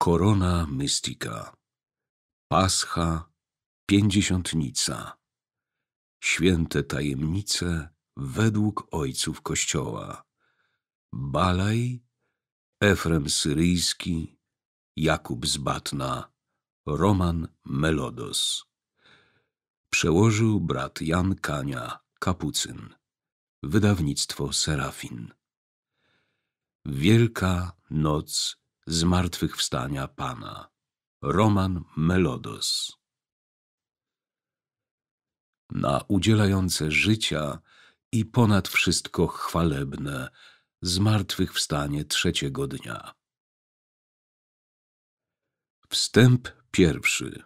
Korona Mystika, Pascha, Pięćdziesiątnica, Święte Tajemnice według Ojców Kościoła, Balaj, Efrem Syryjski, Jakub z Batna, Roman Melodos. Przełożył brat Jan Kania, Kapucyn. Wydawnictwo Serafin. Wielka Noc Zmartwychwstania Pana Roman Melodos Na udzielające życia i ponad wszystko chwalebne Zmartwychwstanie trzeciego dnia Wstęp pierwszy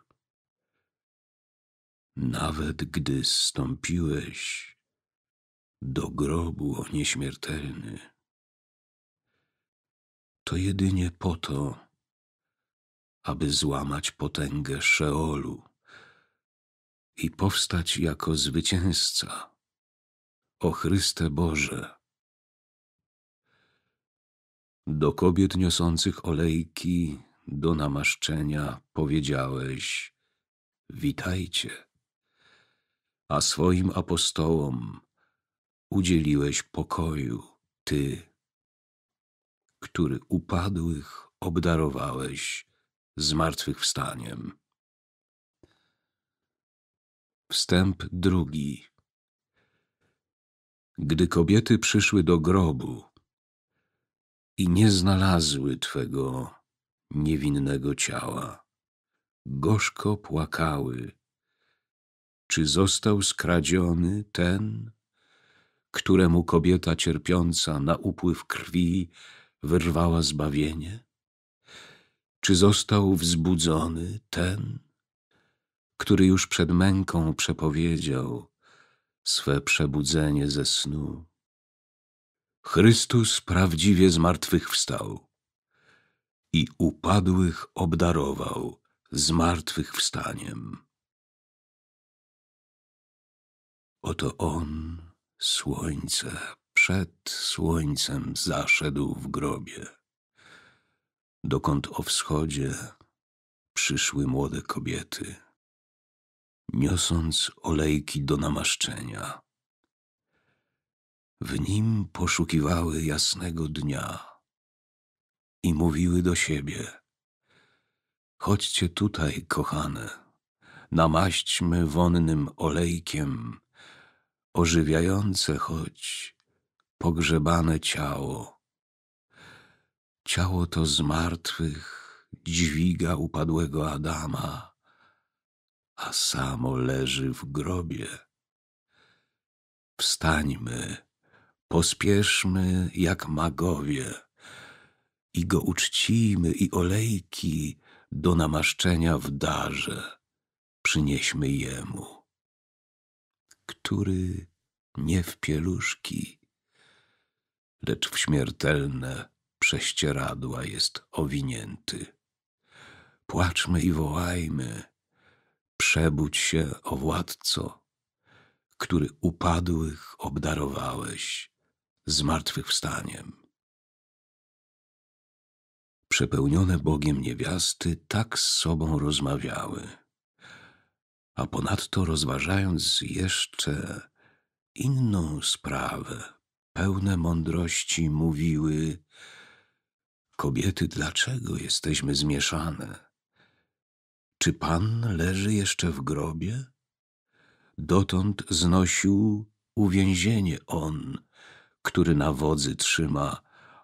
Nawet gdy stąpiłeś do grobu o nieśmiertelny, to jedynie po to, aby złamać potęgę Szeolu i powstać jako zwycięzca. O Chryste Boże! Do kobiet niosących olejki do namaszczenia powiedziałeś: Witajcie. A swoim apostołom udzieliłeś pokoju, ty który upadłych obdarowałeś zmartwychwstaniem. Wstęp drugi. Gdy kobiety przyszły do grobu i nie znalazły twego niewinnego ciała, gorzko płakały, czy został skradziony ten, któremu kobieta cierpiąca na upływ krwi wyrwała zbawienie? Czy został wzbudzony ten, który już przed męką przepowiedział swe przebudzenie ze snu? Chrystus prawdziwie zmartwychwstał i upadłych obdarował zmartwychwstaniem. Oto On, słońce, przed słońcem zaszedł w grobie, dokąd o wschodzie przyszły młode kobiety, niosąc olejki do namaszczenia. W nim poszukiwały jasnego dnia i mówiły do siebie: Chodźcie tutaj, kochane, namaśćmy wonnym olejkiem, ożywiające choć pogrzebane ciało. Ciało to z martwych dźwiga upadłego Adama, a samo leży w grobie. Wstańmy, pospieszmy jak magowie i go uczcijmy i olejki do namaszczenia w darze przynieśmy jemu, który nie w pieluszki, lecz w śmiertelne prześcieradła jest owinięty. Płaczmy i wołajmy, przebudź się, o władco, który upadłych obdarowałeś zmartwychwstaniem. Przepełnione Bogiem niewiasty tak z sobą rozmawiały, a ponadto rozważając jeszcze inną sprawę, pełne mądrości mówiły: Kobiety, dlaczego jesteśmy zmieszane? Czy pan leży jeszcze w grobie? Dotąd znosił uwięzienie on, który na wodzy trzyma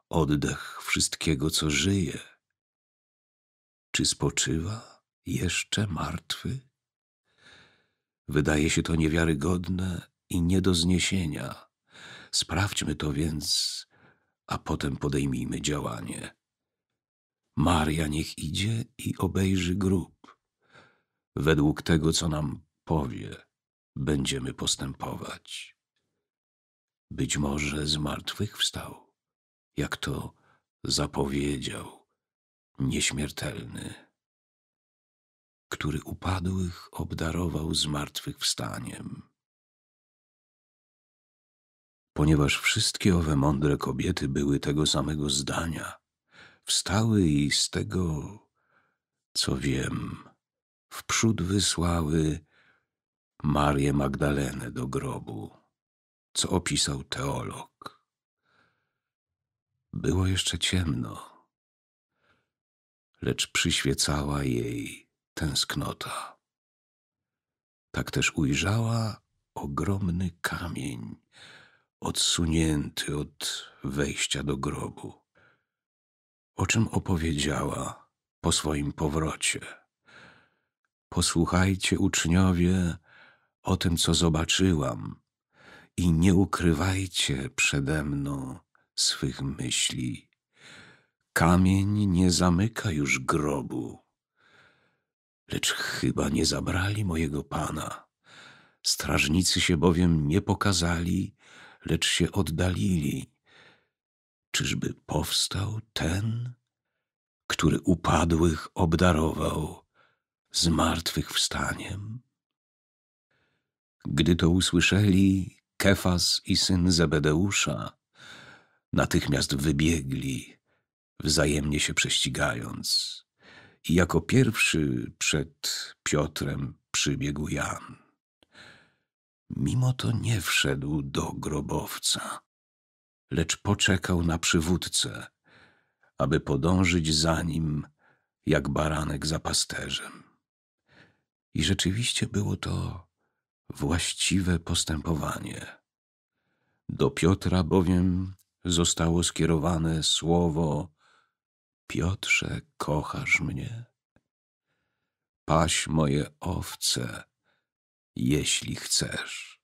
oddech wszystkiego, co żyje. Czy spoczywa jeszcze martwy? Wydaje się to niewiarygodne i nie do zniesienia Sprawdźmy to więc, a potem podejmijmy działanie. Maria niech idzie i obejrzy grób. Według tego, co nam powie, będziemy postępować. Być może z martwych wstał, jak to zapowiedział nieśmiertelny, który upadłych obdarował z martwych wstaniem ponieważ wszystkie owe mądre kobiety były tego samego zdania. Wstały i z tego, co wiem, wprzód wysłały Marię Magdalenę do grobu, co opisał teolog. Było jeszcze ciemno, lecz przyświecała jej tęsknota. Tak też ujrzała ogromny kamień, odsunięty od wejścia do grobu, o czym opowiedziała po swoim powrocie. Posłuchajcie, uczniowie, o tym, co zobaczyłam, i nie ukrywajcie przede mną swych myśli. Kamień nie zamyka już grobu, lecz chyba nie zabrali mojego pana. Strażnicy się bowiem nie pokazali lecz się oddalili. Czyżby powstał ten, który upadłych obdarował z martwych wstaniem? Gdy to usłyszeli Kefas i syn Zebedeusza, natychmiast wybiegli, wzajemnie się prześcigając. I jako pierwszy przed Piotrem przybiegł Jan. Mimo to nie wszedł do grobowca, lecz poczekał na przywódcę, aby podążyć za nim jak baranek za pasterzem. I rzeczywiście było to właściwe postępowanie. Do Piotra bowiem zostało skierowane słowo: Piotrze, kochasz mnie? Paś moje owce jeśli chcesz.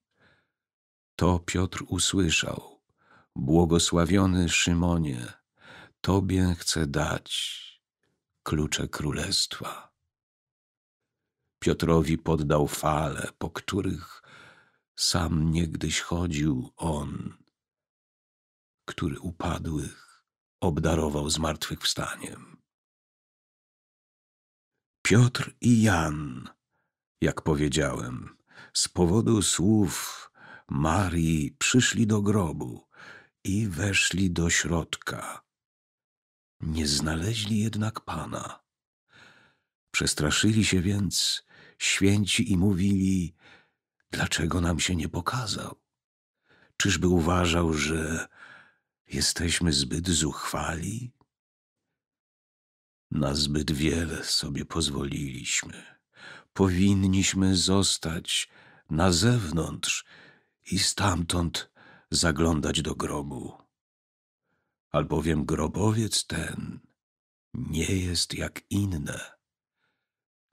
To Piotr usłyszał. Błogosławiony Szymonie, Tobie chcę dać klucze królestwa. Piotrowi poddał fale, po których sam niegdyś chodził on, który upadłych obdarował zmartwychwstaniem. Piotr i Jan, jak powiedziałem, z powodu słów Marii przyszli do grobu i weszli do środka. Nie znaleźli jednak Pana. Przestraszyli się więc święci i mówili, dlaczego nam się nie pokazał? Czyżby uważał, że jesteśmy zbyt zuchwali? Na zbyt wiele sobie pozwoliliśmy powinniśmy zostać na zewnątrz i stamtąd zaglądać do grobu. Albowiem grobowiec ten nie jest jak inne,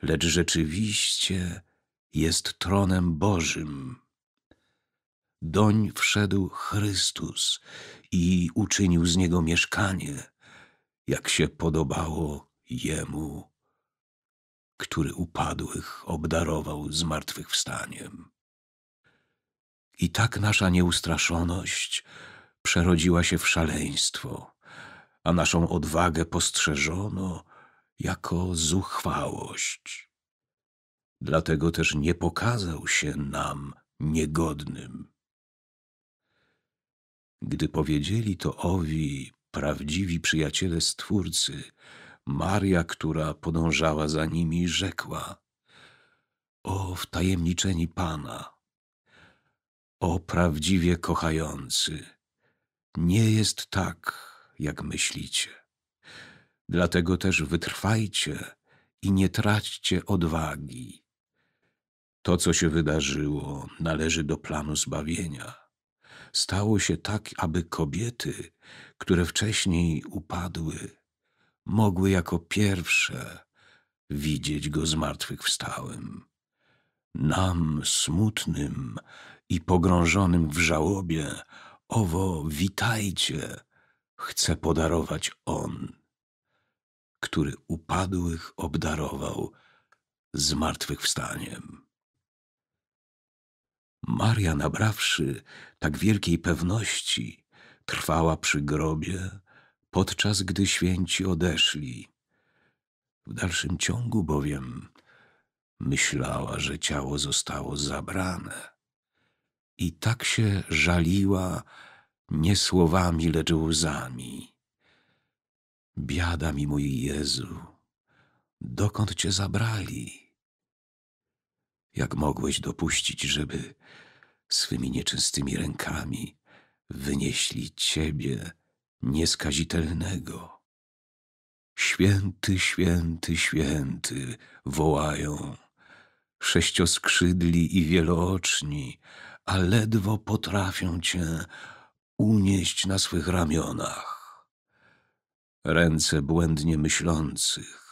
lecz rzeczywiście jest tronem Bożym. Doń wszedł Chrystus i uczynił z niego mieszkanie, jak się podobało Jemu który upadłych obdarował zmartwychwstaniem. I tak nasza nieustraszoność przerodziła się w szaleństwo, a naszą odwagę postrzeżono jako zuchwałość. Dlatego też nie pokazał się nam niegodnym. Gdy powiedzieli to owi prawdziwi przyjaciele Stwórcy, Maria, która podążała za nimi, rzekła: O wtajemniczeni Pana, o prawdziwie kochający, nie jest tak, jak myślicie. Dlatego też wytrwajcie i nie traćcie odwagi. To, co się wydarzyło, należy do planu zbawienia. Stało się tak, aby kobiety, które wcześniej upadły, mogły jako pierwsze widzieć go zmartwychwstałym. Nam smutnym i pogrążonym w żałobie owo witajcie chce podarować On, który upadłych obdarował zmartwychwstaniem. Maria, nabrawszy tak wielkiej pewności, trwała przy grobie podczas gdy święci odeszli. W dalszym ciągu bowiem myślała, że ciało zostało zabrane. I tak się żaliła nie słowami, lecz łzami. Biada mi mój Jezu, dokąd cię zabrali? Jak mogłeś dopuścić, żeby swymi nieczystymi rękami wynieśli ciebie? nieskazitelnego. Święty, święty, święty wołają, sześcioskrzydli i wielooczni, a ledwo potrafią cię unieść na swych ramionach. Ręce błędnie myślących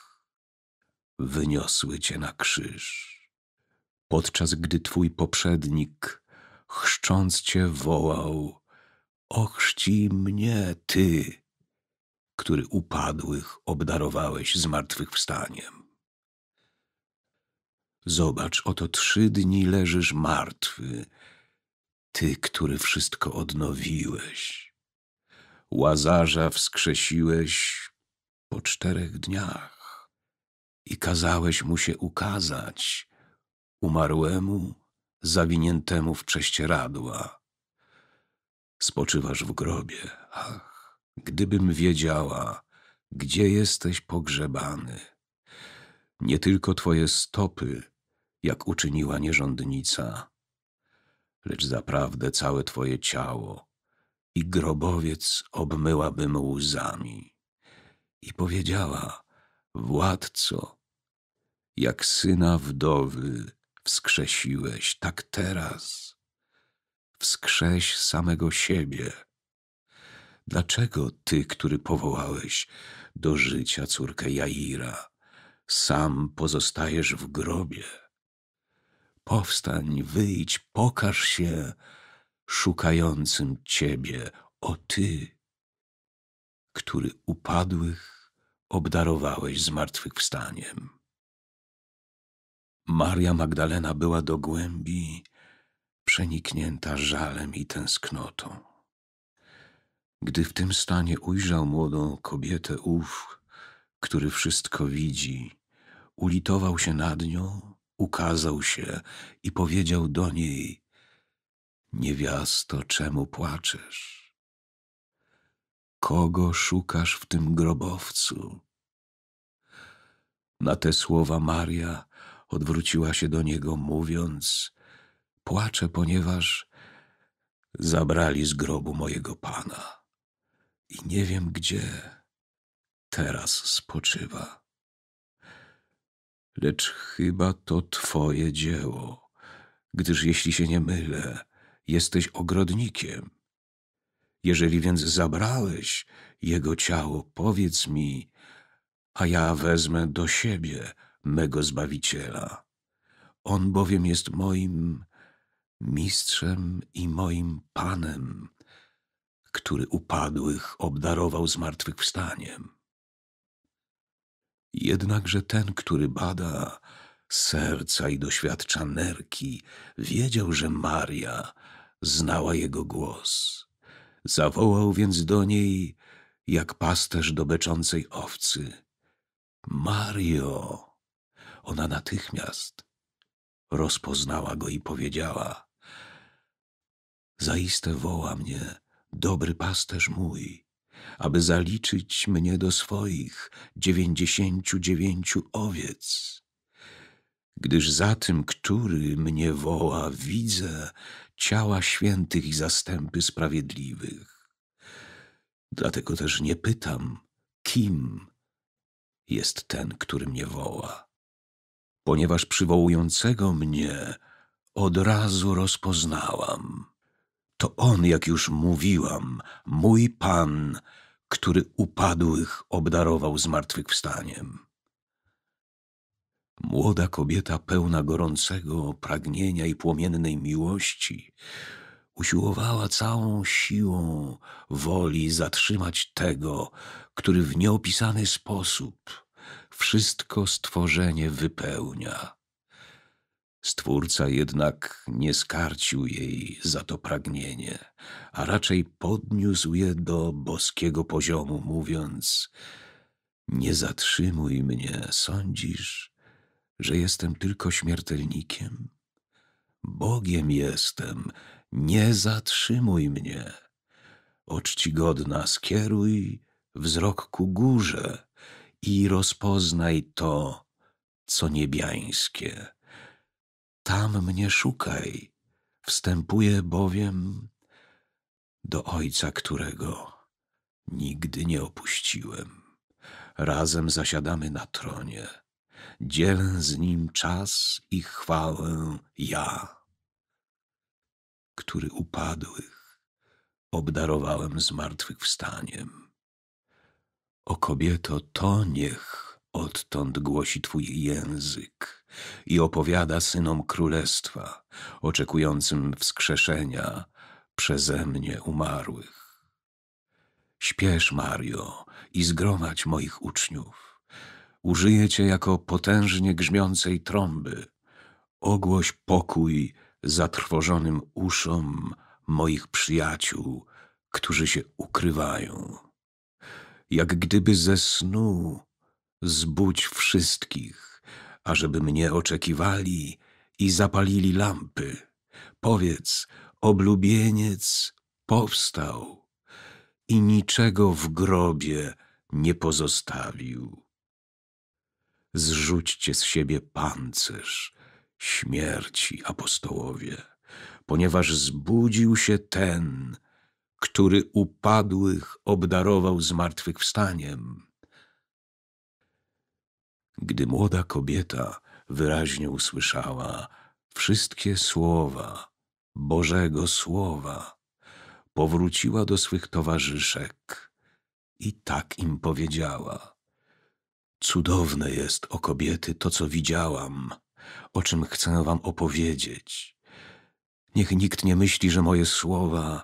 wyniosły cię na krzyż, podczas gdy twój poprzednik, chrzcząc cię, wołał ochrzcij mnie, Ty, który upadłych obdarowałeś zmartwychwstaniem. Zobacz, oto trzy dni leżysz martwy, Ty, który wszystko odnowiłeś. Łazarza wskrzesiłeś po czterech dniach i kazałeś mu się ukazać, umarłemu, zawiniętemu w prześcieradła spoczywasz w grobie. Ach, gdybym wiedziała, gdzie jesteś pogrzebany. Nie tylko twoje stopy, jak uczyniła nierządnica, lecz zaprawdę całe twoje ciało i grobowiec obmyłabym łzami. I powiedziała, władco, jak syna wdowy wskrzesiłeś, tak teraz wskrześ samego siebie. Dlaczego ty, który powołałeś do życia córkę Jaira, sam pozostajesz w grobie? Powstań, wyjdź, pokaż się szukającym ciebie, o ty, który upadłych obdarowałeś zmartwychwstaniem. Maria Magdalena była do głębi przeniknięta żalem i tęsknotą. Gdy w tym stanie ujrzał młodą kobietę ów, który wszystko widzi, ulitował się nad nią, ukazał się i powiedział do niej: Niewiasto, czemu płaczesz? Kogo szukasz w tym grobowcu? Na te słowa Maria odwróciła się do niego, mówiąc: Płaczę, ponieważ zabrali z grobu mojego pana i nie wiem, gdzie teraz spoczywa. Lecz chyba to twoje dzieło, gdyż jeśli się nie mylę, jesteś ogrodnikiem. Jeżeli więc zabrałeś jego ciało, powiedz mi, a ja wezmę do siebie mego Zbawiciela. On bowiem jest moim mistrzem i moim panem, który upadłych obdarował zmartwychwstaniem. Jednakże ten, który bada serca i doświadcza nerki, wiedział, że Maria znała jego głos. Zawołał więc do niej, jak pasterz do beczącej owcy. Mario! Ona natychmiast rozpoznała go i powiedziała Zaiste woła mnie, dobry pasterz mój, aby zaliczyć mnie do swoich dziewięćdziesięciu dziewięciu owiec. Gdyż za tym, który mnie woła, widzę ciała świętych i zastępy sprawiedliwych. Dlatego też nie pytam, kim jest ten, który mnie woła, ponieważ przywołującego mnie od razu rozpoznałam. To on, jak już mówiłam, mój Pan, który upadłych obdarował zmartwychwstaniem. Młoda kobieta pełna gorącego pragnienia i płomiennej miłości usiłowała całą siłą woli zatrzymać tego, który w nieopisany sposób wszystko stworzenie wypełnia. Stwórca jednak nie skarcił jej za to pragnienie, a raczej podniósł je do boskiego poziomu, mówiąc: Nie zatrzymuj mnie, sądzisz, że jestem tylko śmiertelnikiem? Bogiem jestem, nie zatrzymuj mnie. O czcigodna, skieruj wzrok ku górze i rozpoznaj to, co niebiańskie tam mnie szukaj, wstępuję bowiem do Ojca, którego nigdy nie opuściłem. Razem zasiadamy na tronie, dzielę z Nim czas i chwałę ja, który upadłych obdarowałem zmartwychwstaniem. O kobieto, to niech odtąd głosi Twój język i opowiada synom królestwa, oczekującym wskrzeszenia przeze mnie umarłych. Śpiesz, Mario, i zgromadź moich uczniów. Użyję cię jako potężnie grzmiącej trąby. Ogłoś pokój zatrwożonym uszom moich przyjaciół, którzy się ukrywają. Jak gdyby ze snu zbudź wszystkich, ażeby mnie oczekiwali i zapalili lampy. Powiedz, oblubieniec powstał i niczego w grobie nie pozostawił. Zrzućcie z siebie pancerz śmierci, apostołowie, ponieważ zbudził się ten, który upadłych obdarował zmartwychwstaniem gdy młoda kobieta wyraźnie usłyszała wszystkie słowa, Bożego Słowa, powróciła do swych towarzyszek i tak im powiedziała: Cudowne jest o kobiety to, co widziałam, o czym chcę wam opowiedzieć. Niech nikt nie myśli, że moje słowa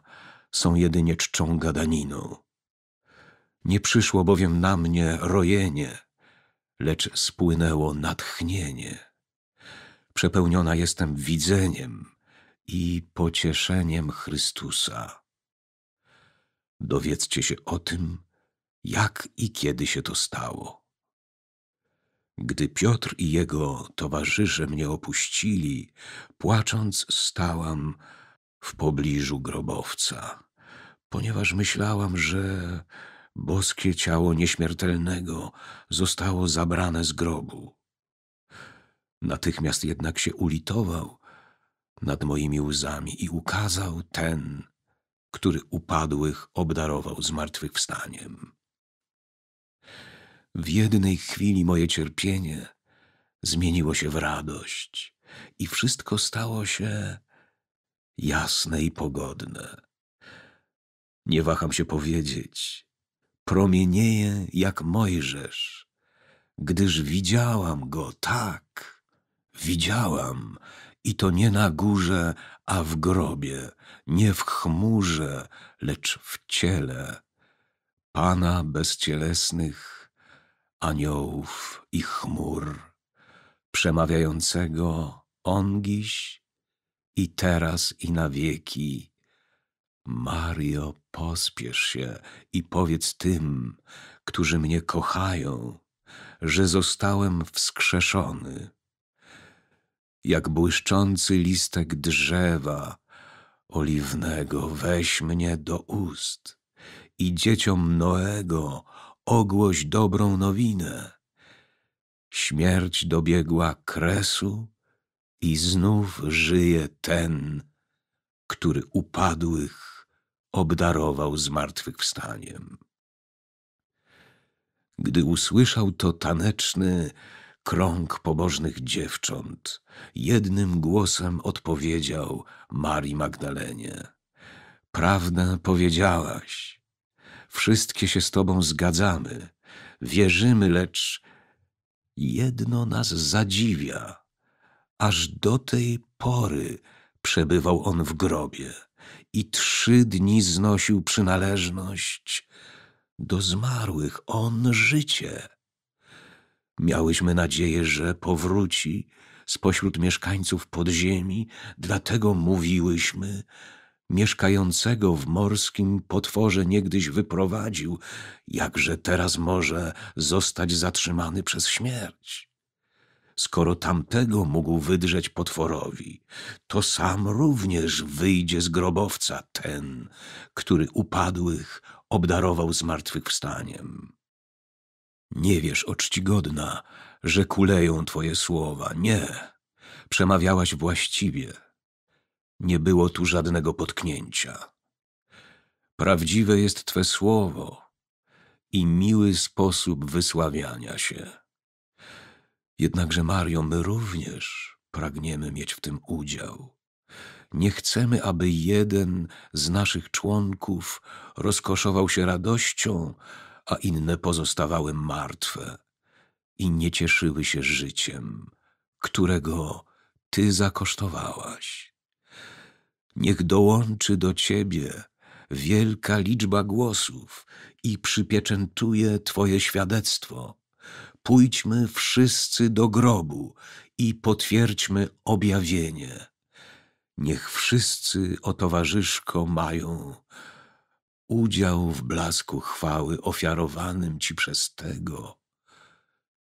są jedynie czczą gadaniną. Nie przyszło bowiem na mnie rojenie, lecz spłynęło natchnienie. Przepełniona jestem widzeniem i pocieszeniem Chrystusa. Dowiedzcie się o tym, jak i kiedy się to stało. Gdy Piotr i jego towarzysze mnie opuścili, płacząc stałam w pobliżu grobowca, ponieważ myślałam, że boskie ciało nieśmiertelnego zostało zabrane z grobu. Natychmiast jednak się ulitował nad moimi łzami i ukazał ten, który upadłych obdarował zmartwychwstaniem. W jednej chwili moje cierpienie zmieniło się w radość i wszystko stało się jasne i pogodne. Nie waham się powiedzieć, promienieje jak Mojżesz, gdyż widziałam go tak, widziałam, i to nie na górze, a w grobie, nie w chmurze, lecz w ciele, Pana bezcielesnych, aniołów i chmur, przemawiającego ongiś i teraz i na wieki, Mario, pospiesz się i powiedz tym, którzy mnie kochają, że zostałem wskrzeszony. Jak błyszczący listek drzewa oliwnego weź mnie do ust i dzieciom Noego ogłoś dobrą nowinę. Śmierć dobiegła kresu i znów żyje ten, który upadłych obdarował zmartwychwstaniem. Gdy usłyszał to taneczny krąg pobożnych dziewcząt, jednym głosem odpowiedział Marii Magdalenie. Prawdę powiedziałaś. Wszystkie się z Tobą zgadzamy, wierzymy, lecz jedno nas zadziwia. Aż do tej pory przebywał on w grobie i trzy dni znosił przynależność. Do zmarłych on życie. Miałyśmy nadzieję, że powróci spośród mieszkańców podziemi, dlatego mówiłyśmy, mieszkającego w morskim potworze niegdyś wyprowadził, jakże teraz może zostać zatrzymany przez śmierć skoro tamtego mógł wydrzeć potworowi, to sam również wyjdzie z grobowca ten, który upadłych obdarował zmartwychwstaniem. Nie wiesz, o czcigodna, że kuleją twoje słowa. Nie, przemawiałaś właściwie. Nie było tu żadnego potknięcia. Prawdziwe jest twe słowo i miły sposób wysławiania się. Jednakże, Mario, my również pragniemy mieć w tym udział. Nie chcemy, aby jeden z naszych członków rozkoszował się radością, a inne pozostawały martwe i nie cieszyły się życiem, którego Ty zakosztowałaś. Niech dołączy do Ciebie wielka liczba głosów i przypieczętuje Twoje świadectwo, pójdźmy wszyscy do grobu i potwierdźmy objawienie. Niech wszyscy o towarzyszko mają udział w blasku chwały ofiarowanym Ci przez Tego,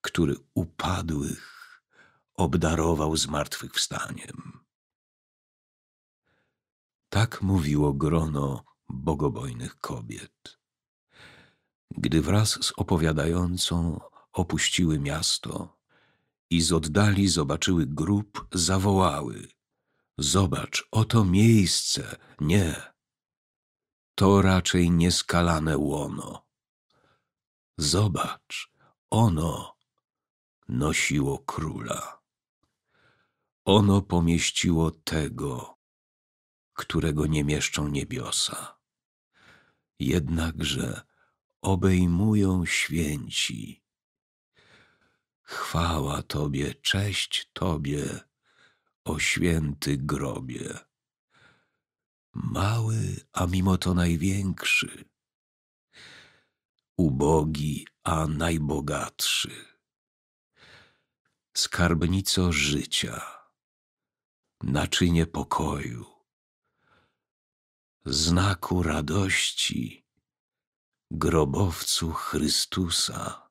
który upadłych obdarował zmartwychwstaniem. Tak mówiło grono bogobojnych kobiet. Gdy wraz z opowiadającą opuściły miasto i z oddali zobaczyły grób, zawołały: Zobacz, oto miejsce, nie. To raczej nieskalane łono. Zobacz, ono nosiło króla. Ono pomieściło tego, którego nie mieszczą niebiosa. Jednakże obejmują święci Chwała Tobie, cześć Tobie, o święty grobie. Mały, a mimo to największy, ubogi, a najbogatszy. Skarbnico życia, naczynie pokoju, znaku radości, grobowcu Chrystusa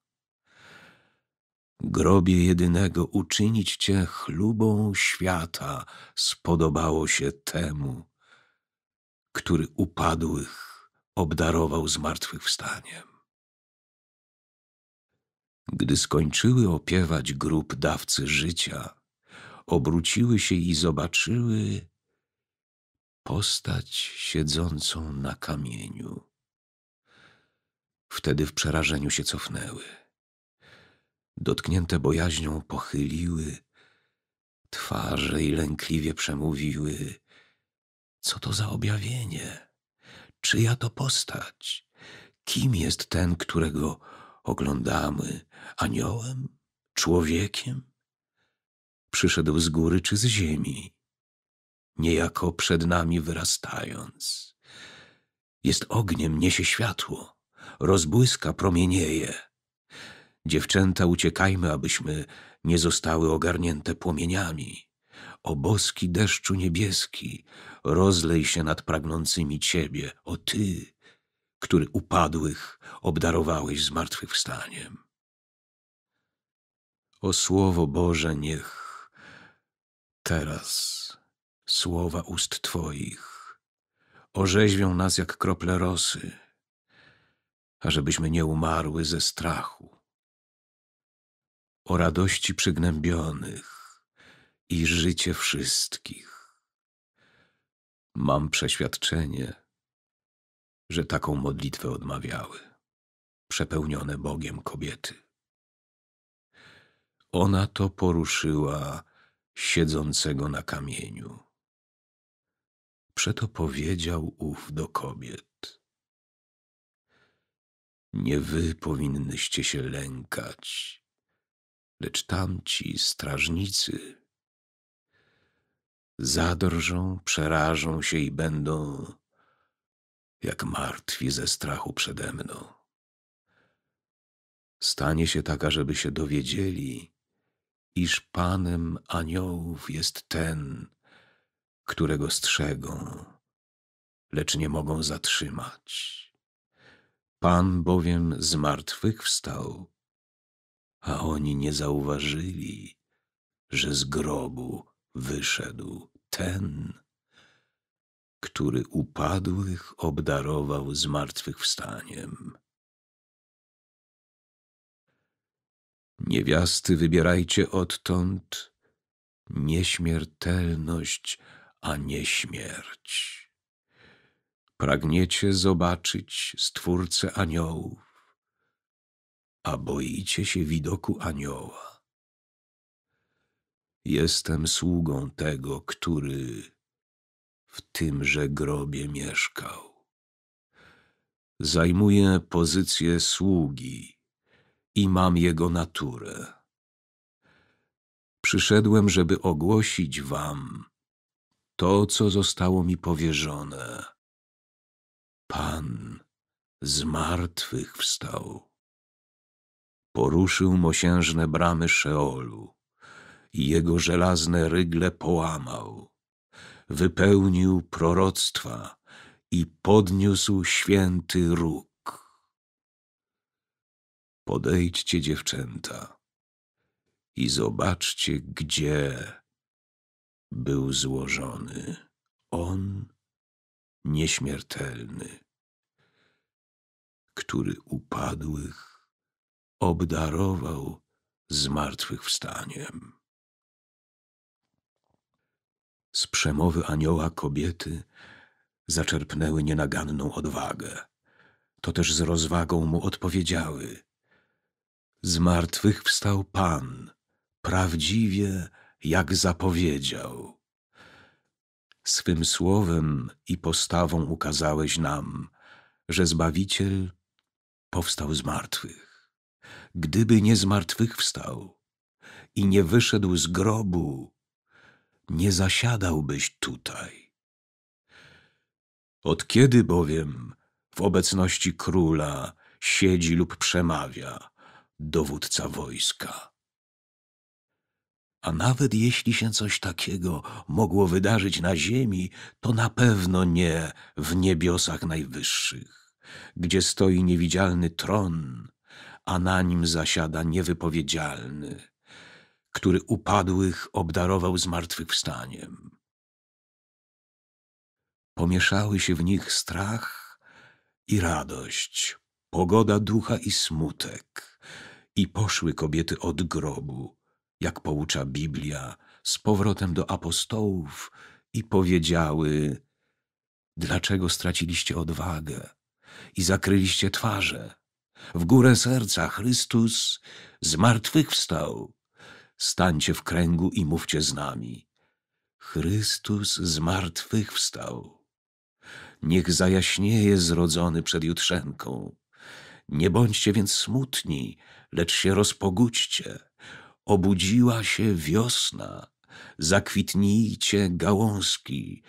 grobie jedynego uczynić Cię chlubą świata spodobało się temu, który upadłych obdarował zmartwychwstaniem. Gdy skończyły opiewać grób dawcy życia, obróciły się i zobaczyły postać siedzącą na kamieniu. Wtedy w przerażeniu się cofnęły dotknięte bojaźnią, pochyliły twarze i lękliwie przemówiły: Co to za objawienie? Czyja to postać? Kim jest ten, którego oglądamy? Aniołem? Człowiekiem? Przyszedł z góry czy z ziemi, niejako przed nami wyrastając. Jest ogniem, niesie światło, rozbłyska, promienieje Dziewczęta, uciekajmy, abyśmy nie zostały ogarnięte płomieniami. O boski deszczu niebieski, rozlej się nad pragnącymi Ciebie, o Ty, który upadłych obdarowałeś zmartwychwstaniem. O Słowo Boże, niech teraz słowa ust Twoich orzeźwią nas jak krople rosy, ażebyśmy nie umarły ze strachu o radości przygnębionych i życie wszystkich. Mam przeświadczenie, że taką modlitwę odmawiały przepełnione Bogiem kobiety. Ona to poruszyła siedzącego na kamieniu. Przeto powiedział ów do kobiet: Nie wy powinnyście się lękać lecz tamci strażnicy zadrżą, przerażą się i będą jak martwi ze strachu przede mną. Stanie się taka, żeby się dowiedzieli, iż Panem aniołów jest ten, którego strzegą, lecz nie mogą zatrzymać. Pan bowiem z martwych wstał a oni nie zauważyli, że z grobu wyszedł ten, który upadłych obdarował zmartwychwstaniem. Niewiasty wybierajcie odtąd nieśmiertelność, a nie śmierć. Pragniecie zobaczyć Stwórcę aniołów, a boicie się widoku anioła. Jestem sługą tego, który w tymże grobie mieszkał. Zajmuję pozycję sługi i mam jego naturę. Przyszedłem, żeby ogłosić wam to, co zostało mi powierzone. Pan z martwych wstał poruszył mosiężne bramy Szeolu i jego żelazne rygle połamał. Wypełnił proroctwa i podniósł święty róg. Podejdźcie, dziewczęta, i zobaczcie, gdzie był złożony on nieśmiertelny, który upadłych obdarował zmartwychwstaniem. Z przemowy anioła kobiety zaczerpnęły nienaganną odwagę. To też z rozwagą mu odpowiedziały. Z martwych wstał Pan, prawdziwie jak zapowiedział. Swym słowem i postawą ukazałeś nam, że Zbawiciel powstał z martwych gdyby nie zmartwychwstał i nie wyszedł z grobu, nie zasiadałbyś tutaj. Od kiedy bowiem w obecności króla siedzi lub przemawia dowódca wojska? A nawet jeśli się coś takiego mogło wydarzyć na ziemi, to na pewno nie w niebiosach najwyższych, gdzie stoi niewidzialny tron a na nim zasiada niewypowiedzialny, który upadłych obdarował zmartwychwstaniem. Pomieszały się w nich strach i radość, pogoda ducha i smutek, i poszły kobiety od grobu, jak poucza Biblia, z powrotem do apostołów i powiedziały: Dlaczego straciliście odwagę i zakryliście twarze? W górę serca Chrystus z martwych wstał. Stańcie w kręgu i mówcie z nami. Chrystus z martwych wstał. Niech zajaśnieje zrodzony przed jutrzenką. Nie bądźcie więc smutni, lecz się rozpogódźcie. Obudziła się wiosna, zakwitnijcie gałązki,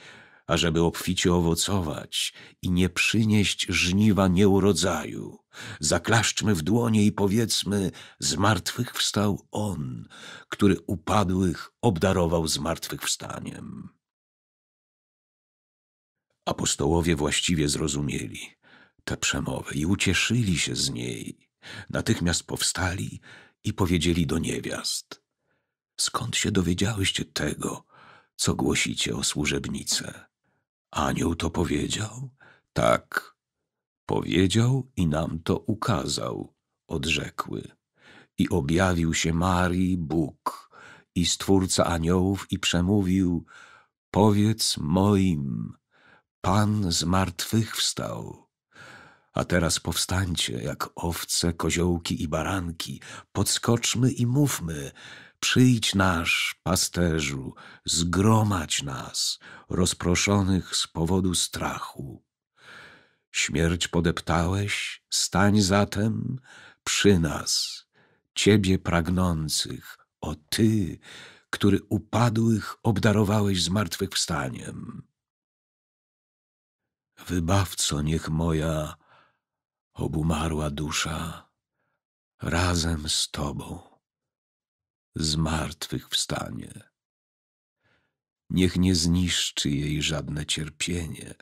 ażeby obficie owocować i nie przynieść żniwa nieurodzaju. Zaklaszczmy w dłonie i powiedzmy, z martwych wstał On, który upadłych obdarował zmartwychwstaniem. Apostołowie właściwie zrozumieli tę przemowę i ucieszyli się z niej. Natychmiast powstali i powiedzieli do niewiast. Skąd się dowiedziałyście tego, co głosicie o służebnicę? Anioł to powiedział? Tak. Powiedział i nam to ukazał, odrzekły. I objawił się Marii Bóg i Stwórca aniołów i przemówił, powiedz moim, Pan z martwych wstał. A teraz powstańcie, jak owce, koziołki i baranki, podskoczmy i mówmy, Przyjdź nasz, pasterzu, zgromadź nas, rozproszonych z powodu strachu. Śmierć podeptałeś, stań zatem przy nas, Ciebie pragnących, o Ty, który upadłych obdarowałeś zmartwychwstaniem. Wybawco, niech moja obumarła dusza razem z Tobą wstanie, Niech nie zniszczy jej żadne cierpienie,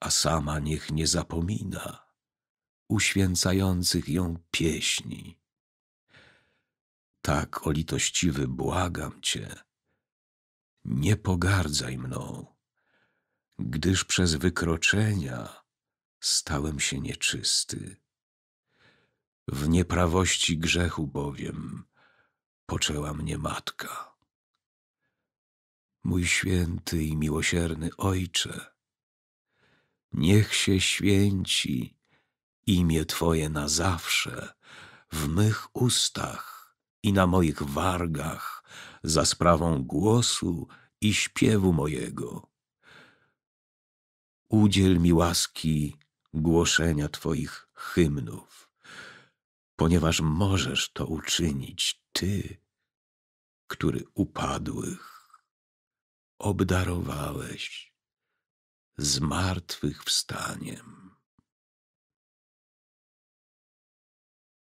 a sama niech nie zapomina uświęcających ją pieśni. Tak, o litościwy, błagam Cię, nie pogardzaj mną, gdyż przez wykroczenia stałem się nieczysty w nieprawości grzechu bowiem poczęła mnie matka. Mój święty i miłosierny Ojcze, niech się święci imię Twoje na zawsze w mych ustach i na moich wargach za sprawą głosu i śpiewu mojego. Udziel mi łaski głoszenia Twoich hymnów ponieważ możesz to uczynić Ty, który upadłych obdarowałeś z martwych wstaniem.